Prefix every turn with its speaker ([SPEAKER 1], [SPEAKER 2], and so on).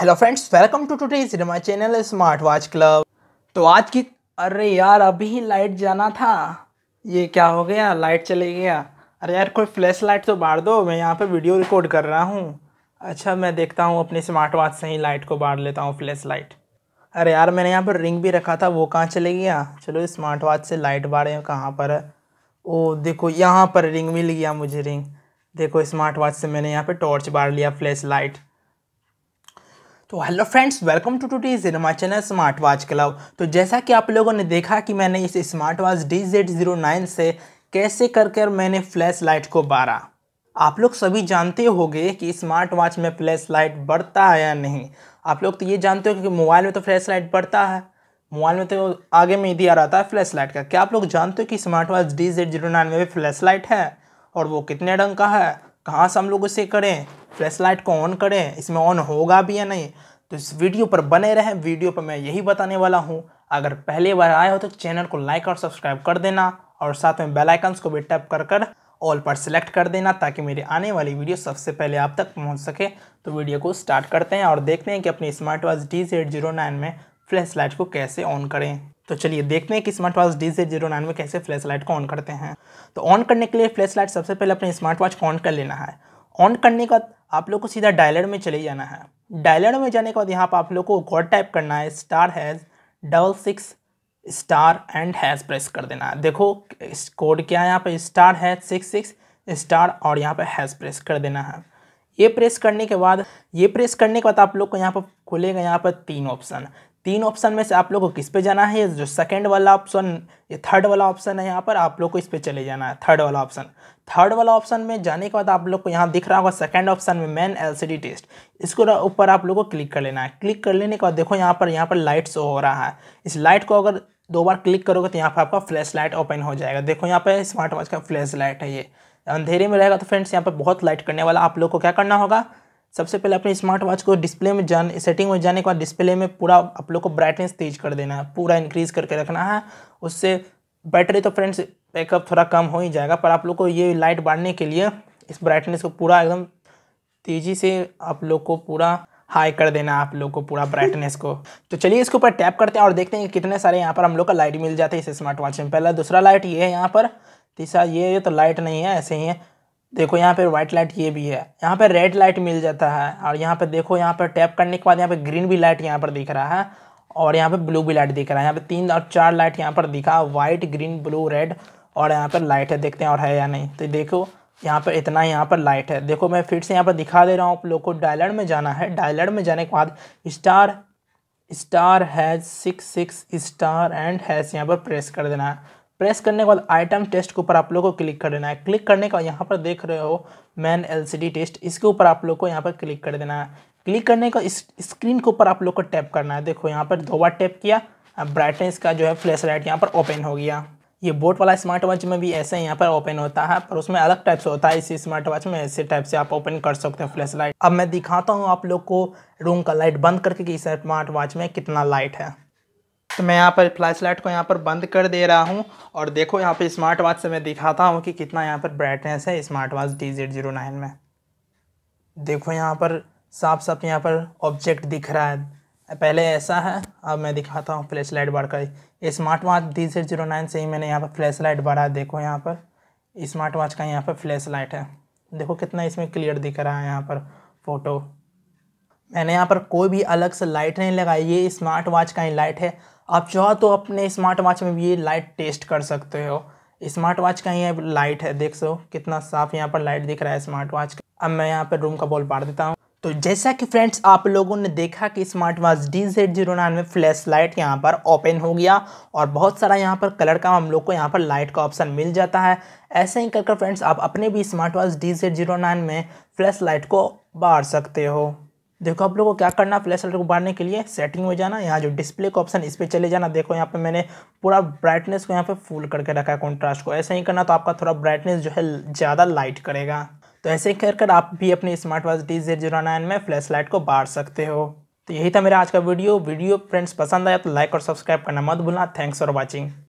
[SPEAKER 1] hello friends welcome to today's cinema channel smart watch club तो आज की अरे यार अभी लाइट जाना था ये क्या हो गया लाइट चले गया अरे यार कोई फ्लैश लाइट तो बाढ़ दो मैं यहाँ पे वीडियो रिकॉर्ड कर रहा हूँ अच्छा मैं देखता हूँ अपनी स्मार्ट वॉच से ही लाइट को बाढ़ लेता हूँ फ्लैश लाइट अरे यार मैंने यहाँ पर रिंग भी रखा था वो कहाँ चले गया चलो स्मार्ट वॉच से लाइट रहे कहाँ पर है ओ देखो यहाँ पर रिंग मिल गया मुझे रिंग देखो स्मार्ट वॉच से मैंने यहाँ पर टॉर्च बाढ़ लिया फ्लैश लाइट तो hello friends welcome to to D zero my channel smart watch club तो जैसा कि आप लोगों ने देखा कि मैंने इस smart watch D Z zero nine से कैसे कर कर मैंने फ्लैश लाइट को बारा आप लोग सभी जानते होंगे कि स्मार्ट वॉच में फ्लैश लाइट बढ़ता है या नहीं आप लोग तो ये जानते हो कि मोबाइल में तो फ्लैश लाइट बढ़ता है मोबाइल में तो आगे में दिया रहता है फ्लैश लाइट का क्या आप लोग जानते हो कि smart watch D Z zero nine में भी फ्लैश लाइट है और वो कितने रंग का है कहाँ से हम लोग उसे करें फ्लैश लाइट को ऑन करें इसमें ऑन होगा भी या नहीं तो इस वीडियो पर बने रहें वीडियो पर मैं यही बताने वाला हूँ अगर पहले बार आए हो तो चैनल को लाइक और सब्सक्राइब कर देना और साथ में बेल आइकन्स को भी टैप कर कर ऑल पर सिलेक्ट कर देना ताकि मेरी आने वाली वीडियो सबसे पहले आप तक पहुंच सके तो वीडियो को स्टार्ट करते हैं और देखते हैं कि अपनी smart watch D Z zero nine में फ्लैश लाइट को कैसे ऑन करें तो चलिए देखते हैं कि smart watch D Z zero nine में कैसे फ्लैश लाइट को ऑन करते हैं तो ऑन करने के लिए फ्लैश लाइट सबसे पहले अपने स्मार्ट वॉच को ऑन कर लेना है ऑन करने के बाद आप लोग को सीधा डायलर में चले जाना है डायलर में जाने के बाद यहाँ पर आप लोग को गॉड टाइप करना है star hash double six star and hash press कर देना है देखो कोड क्या है यहाँ पर star hash six six star और यहाँ पर हैज़ प्रेस कर देना है ये प्रेस करने के बाद ये प्रेस करने के बाद आप लोग को यहाँ पर खुलेगा यहाँ पर तीन ऑप्शन तीन ऑप्शन में से आप लोग को किस पे जाना है जो सेकंड वाला ऑप्शन ये थर्ड वाला ऑप्शन है यहाँ पर आप लोग को इस पे चले जाना है थर्ड वाला ऑप्शन थर्ड वाला ऑप्शन में जाने के बाद आप लोग को यहाँ दिख रहा होगा सेकंड ऑप्शन में मेन एलसीडी टेस्ट इसको ऊपर आप लोग को क्लिक कर लेना है क्लिक कर लेने के बाद देखो यहाँ पर यहाँ पर लाइट शो हो रहा है इस लाइट को अगर दो बार क्लिक करोगे तो यहाँ पर आपका फ्लैश लाइट ओपन हो जाएगा देखो यहाँ पर स्मार्ट वॉच का फ्लैश लाइट है ये अंधेरे में रहेगा तो फ्रेंड्स यहाँ पर बहुत लाइट करने वाला आप लोग को क्या करना होगा सबसे पहले अपने स्मार्ट वॉच को डिस्प्ले में जान सेटिंग में जाने के बाद डिस्प्ले में पूरा आप लोग को ब्राइटनेस तेज कर देना है पूरा इंक्रीज़ करके रखना है उससे बैटरी तो फ्रेंड्स बैकअप थोड़ा कम हो ही जाएगा पर आप लोग को ये लाइट बांटने के लिए इस ब्राइटनेस को पूरा एकदम तेज़ी से आप लोग को पूरा हाई कर देना आप लोग को पूरा ब्राइटनेस को तो चलिए इसके ऊपर टैप करते हैं और देखते हैं कि कितने सारे यहाँ पर हम लोग का लाइट मिल जाते हैं इस स्मार्ट वॉच में पहला दूसरा लाइट ये है यहाँ पर तीसरा ये तो लाइट नहीं है ऐसे ही है देखो यहाँ पे व्हाइट लाइट ये भी है यहाँ पे रेड लाइट मिल जाता है और यहाँ पे देखो यहाँ पे टैप करने के बाद यहाँ पे ग्रीन भी लाइट यहाँ पर दिख रहा है और यहाँ पे ब्लू भी लाइट दिख रहा है यहाँ पे तीन और चार लाइट यहाँ पर दिखा व्हाइट ग्रीन ब्लू रेड और यहाँ पर लाइट है देखते हैं और है या नहीं तो देखो यहाँ पर इतना यहाँ पर लाइट है देखो मैं फिर से यहाँ पर दिखा दे रहा हूँ आप लोग को डायलर में जाना है डायलर में जाने के बाद star star hash six six star and hash यहाँ पर प्रेस कर देना है प्रेस करने के बाद आइटम टेस्ट के ऊपर आप लोग को क्लिक कर देना है क्लिक करने का यहाँ पर देख रहे हो मैन एलसीडी टेस्ट इसके ऊपर आप लोग को यहाँ पर क्लिक कर देना है क्लिक करने का इस स्क्रीन के ऊपर आप लोग को टैप करना है देखो यहाँ पर दो बार टैप किया ब्राइटनेस का जो है फ्लैश लाइट यहाँ पर ओपन हो गया ये बोट वाला स्मार्ट वॉच में भी ऐसे यहाँ पर ओपन होता है पर उसमें अलग टाइप से होता है इसी स्मार्ट वॉच में ऐसे टाइप से आप ओपन कर सकते हैं फ्लैश लाइट अब मैं दिखाता हूँ आप लोग को रूम का लाइट बंद करके कि स्मार्ट वॉच में कितना लाइट है तो मैं यहाँ पर फ्लैश लाइट को यहाँ पर बंद कर दे रहा हूँ और देखो यहाँ पर स्मार्ट वॉच से मैं दिखाता हूँ कि कितना यहाँ पर ब्राइटनेस है smart watch D Z zero nine में देखो यहाँ पर साफ साफ यहाँ पर ऑब्जेक्ट दिख रहा है पहले ऐसा है अब मैं दिखाता हूँ फ्लैश लाइट बढ़कर का smart watch D Z zero nine से ही मैंने यहाँ पर फ्लैश लाइट बढ़ा है देखो यहाँ पर स्मार्ट वॉच का यहाँ पर फ्लैश लाइट है देखो कितना इसमें क्लियर दिख रहा है यहाँ पर फ़ोटो मैंने यहाँ पर कोई भी अलग से लाइट नहीं लगाई ये स्मार्ट वॉच का ही लाइट है आप चाहो तो अपने स्मार्ट वॉच में भी ये लाइट टेस्ट कर सकते हो स्मार्ट वॉच का ये लाइट है देख सो कितना साफ यहाँ पर लाइट दिख रहा है स्मार्ट वॉच का अब मैं यहाँ पर रूम का बॉल पार देता हूँ तो जैसा कि फ्रेंड्स आप लोगों ने देखा कि smart watch D Z zero nine में फ्लैश लाइट यहाँ पर ओपन हो गया और बहुत सारा यहाँ पर कलर का हम लोग को यहाँ पर लाइट का ऑप्शन मिल जाता है ऐसे ही करके फ्रेंड्स आप अपने भी smart watch D Z zero nine में फ्लैश लाइट को बार सकते हो देखो आप लोगों को क्या करना फ्लैश लाइट को बढ़ाने के लिए सेटिंग में जाना यहाँ जो डिस्प्ले का ऑप्शन इस पर चले जाना देखो यहाँ पे मैंने पूरा ब्राइटनेस को यहाँ पे फुल करके रखा है कॉन्ट्रास्ट को ऐसा ही करना तो आपका थोड़ा ब्राइटनेस जो है ज़्यादा लाइट करेगा तो ऐसे ही कर आप भी अपने smart watch D Z zero nine में फ्लैश लाइट को बांट सकते हो तो यही था मेरा आज का वीडियो वीडियो फ्रेंड्स पसंद आया तो लाइक और सब्सक्राइब करना मत भूलना थैंक्स फॉर वॉचिंग